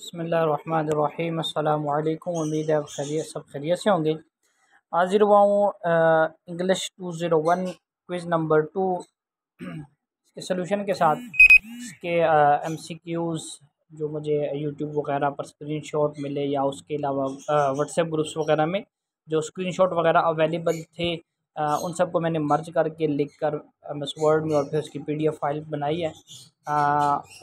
बसमीम अल्लाम उम्मीद है आप खैरियत सब खैरियत से होंगे हाजिर हुआ हूँ English two zero one quiz number two के सोलूशन के साथ इसके एम सी क्यूज़ जो मुझे यूट्यूब वगैरह पर स्क्रीन शॉट मिले या उसके अलावा व्हाट्सएप ग्रुप्स वगैरह में जो स्क्रीन शॉट वगैरह अवेलेबल थे उन सबको मैंने मर्ज करके लिख कर एम वर्ड में और फिर उसकी पी डी फाइल बनाई है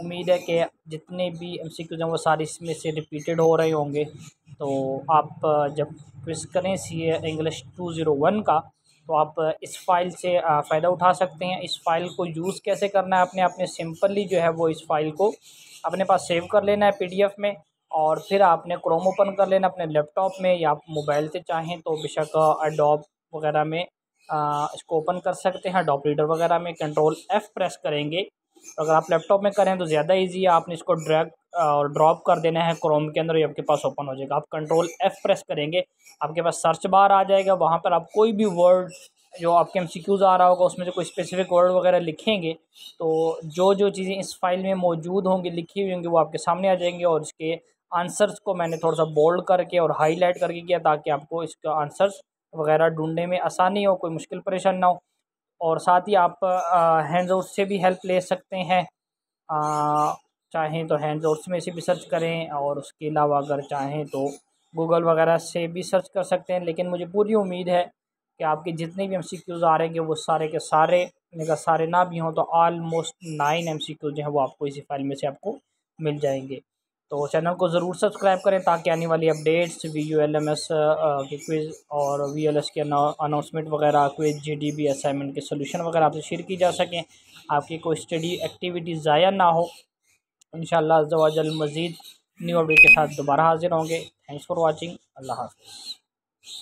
उम्मीद है कि जितने भी एम सी क्यूज हैं वो सारे इसमें से रिपीटेड हो रहे होंगे तो आप जब क्विज़ करें सी इंग्लिश टू ज़ीरो वन का तो आप इस फाइल से फ़ायदा उठा सकते हैं इस फाइल को यूज़ कैसे करना है आपने अपने सिंपली जो है वो इस फाइल को अपने पास सेव कर लेना है पीडीएफ में और फिर आपने क्रोम ओपन कर लेना अपने लैपटॉप में या आप मोबाइल से चाहें तो बेशक अडोप वगैरह में आ, इसको ओपन कर सकते हैं डॉप रीडर वगैरह में कंट्रोल एफ़ प्रेस करेंगे तो अगर आप लैपटॉप में करें तो ज़्यादा ईजी है आपने इसको ड्रैग और ड्रॉप कर देना है क्रोम के अंदर ये आपके पास ओपन हो जाएगा आप कंट्रोल एफ़ प्रेस करेंगे आपके पास सर्च बार आ जाएगा वहाँ पर आप कोई भी वर्ड जो आपके एम आ रहा होगा उसमें से कोई स्पेसिफिक वर्ड वगैरह लिखेंगे तो जो जो चीज़ें इस फाइल में मौजूद होंगी लिखी हुई होंगी वो आपके सामने आ जाएंगी और इसके आंसर्स को मैंने थोड़ा सा बोल्ड करके और हाईलाइट करके किया ताकि आपको इसका आंसर्स वगैरह ढूंढने में आसानी हो कोई मुश्किल परेशान ना हो और साथ ही आप हैंड आउट्स से भी हेल्प ले सकते हैं चाहें तो हैंड आउट्स में से भी सर्च करें और उसके अलावा अगर चाहें तो गूगल वगैरह से भी सर्च कर सकते हैं लेकिन मुझे पूरी उम्मीद है कि आपके जितने भी एम सी क्यूज़ आ रहे हैं वो सारे के सारे अगर सारे ना भी हों तो almost nine MCQs हैं वो आपको इसी फाइल में से आपको मिल जाएंगे तो चैनल को ज़रूर सब्सक्राइब करें ताकि आने वाली updates V U L M S की क्विज़ और वी एल एस के अनाउंसमेंट वगैरह quiz G D B assignment के सोल्यूशन वगैरह आपसे शेयर की जा सकें आपकी कोई स्टडी एक्टिविटी ज़ाया ना हो इन शजल मज़ीद न्यू अपडेट के साथ दोबारा हाजिर होंगे थैंक्स फॉर वॉचिंग अल्लाह हाफ़